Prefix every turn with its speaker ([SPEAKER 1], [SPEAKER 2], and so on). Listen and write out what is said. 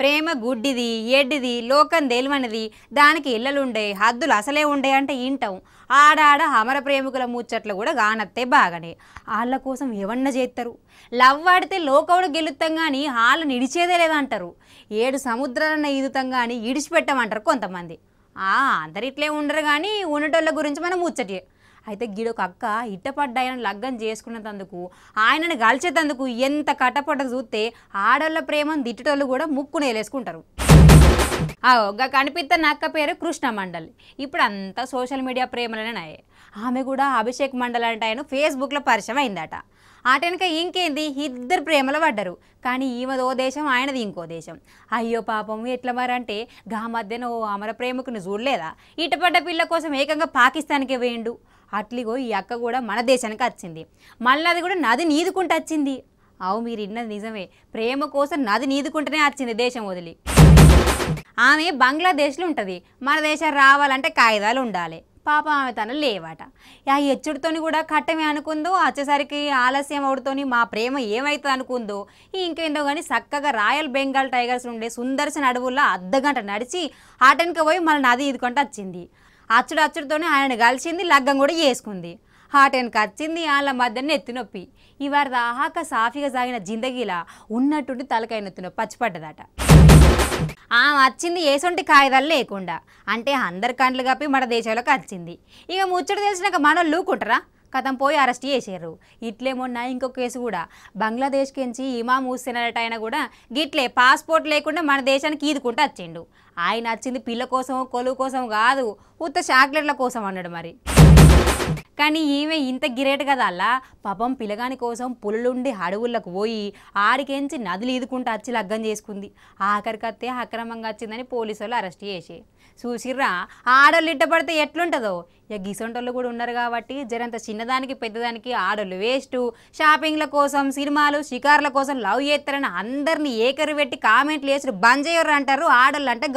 [SPEAKER 1] ప్రేమ గుడ్డిది ఎడ్డిది లోకం తెలివనిది దానికి ఇళ్ళలుండే హద్దులు అసలే ఉండే అంటే ఇంటాం ఆడాడ అమర ప్రేమికుల ముచ్చట్లు కూడా గానత్తే బాగానే వాళ్ళ కోసం ఎవన్న చేస్తారు లవ్ ఆడితే లోకవుడు గెలుతాం కానీ వాళ్ళు నిడిచేదే లేదంటారు ఏడు సముద్రాలన్న ఈదుతాం కానీ ఇడిచిపెట్టమంటారు కొంతమంది అందరిట్లే ఉండరు కానీ ఉండటోళ్ళ గురించి మనం ముచ్చటే అయితే ఒక అక్క ఇట్టపడ్డాయన లగ్గం చేసుకున్నందుకు ఆయనను గలిచేటందుకు ఎంత కట్టపడ్డ చూస్తే ఆడోళ్ళ ప్రేమను తిట్టేటోళ్ళు కూడా ముక్కునే వేసుకుంటారు గా కనిపిస్తున్న అక్క పేరు కృష్ణ మండల్ ఇప్పుడు అంతా సోషల్ మీడియా ప్రేమలనే నాయే ఆమె కూడా అభిషేక్ మండల్ అంటే ఆయన ఫేస్బుక్లో పరిచయం అయిందట ఆటనక ఇంకేంది ఇద్దరు ప్రేమలు పడ్డరు కానీ ఈమెదో దేశం ఆయనది ఇంకో దేశం అయ్యో పాపం ఎట్లా మరంటే గా మధ్యన ఓ అమర ప్రేమకుని చూడలేదా ఇటపడ్డ పిల్ల కోసం ఏకంగా పాకిస్తాన్కే వేయండు అట్లిగో ఈ అక్క కూడా మన దేశానికి వచ్చింది మళ్ళీ అది కూడా నది నీదుకుంటూ వచ్చింది అవు మీరు ఇన్నది నిజమే ప్రేమ కోసం నది నీదుకుంటేనే వచ్చింది దేశం వదిలి ఆమె బంగ్లాదేశ్లో ఉంటుంది మన దేశం రావాలంటే కాగితాలు ఉండాలి పాప ఆమె తను లేవాట ఆ ఎచ్చుడితోని కూడా కట్టమే అనుకుందో వచ్చేసరికి ఆలస్యం అవుడుతోని మా ప్రేమ ఏమవుతుంది అనుకుందో ఇంకేందో కానీ చక్కగా రాయల్ బెంగాల్ టైగర్స్ ఉండే సుందర్శన అడవుల్లో అర్ధగంట నడిచి ఆటనికి పోయి మళ్ళీ నది ఇదికుంటూ వచ్చింది అచ్చుడు అచ్చుడుతోనే ఆయన కలిసింది లగ్గం కూడా చేసుకుంది హార్ట్ వెనక వచ్చింది వాళ్ళ మధ్యన ఎత్తి నొప్పి ఇవారు దాహాక సాఫీగా సాగిన జిందగీలా ఉన్నట్టుండి తలకైన ఎత్తి నొప్పి పచ్చిపడ్డదట ఆ వచ్చింది ఏసొంటి కాగితాలు లేకుండా అంటే అందరి కండ్లు కప్పి మన దేశంలోకి వచ్చింది ఇక ముచ్చట తెలిసినాక మనోళ్ళు లూకుంటారా కథం పోయి అరెస్ట్ చేశారు ఇట్లే మొన్న ఇంకో కేసు కూడా బంగ్లాదేశ్కి ఎంచి ఇమామ్ హుస్సేన్ ఆయన కూడా గిట్లే పాస్పోర్ట్ లేకుండా మన దేశానికి ఈదుకుంటూ వచ్చిండు ఆయన వచ్చింది పిల్ల కోసం కొలువు కోసం కాదు ఉత్త చాక్లెట్ల కోసం అన్నాడు మరి కానీ ఈమె ఇంత గిరేట్ కదా అలా పాపం పిలగాని కోసం పులులుండి అడవులకు పోయి ఆడికెంచి నదులు ఈదుకుంటూ అచ్చి లగ్గం చేసుకుంది ఆఖరికత్తే అక్రమంగా వచ్చిందని పోలీసు వాళ్ళు అరెస్ట్ చేసి చూసిర్రా ఆడోళ్ళు ఇట్టపడితే ఎట్లుంటుందో ఇక గిసొంటోళ్ళు కూడా ఉన్నారు కాబట్టి జరంత చిన్నదానికి పెద్దదానికి ఆడోళ్ళు వేస్ట్ షాపింగ్ల కోసం సినిమాలు షికార్ల కోసం లవ్ చేస్తారని అందరినీ ఏకరు పెట్టి కామెంట్లు వేసి బంద్ చేయరు అంటారు ఆడోళ్ళు అంటే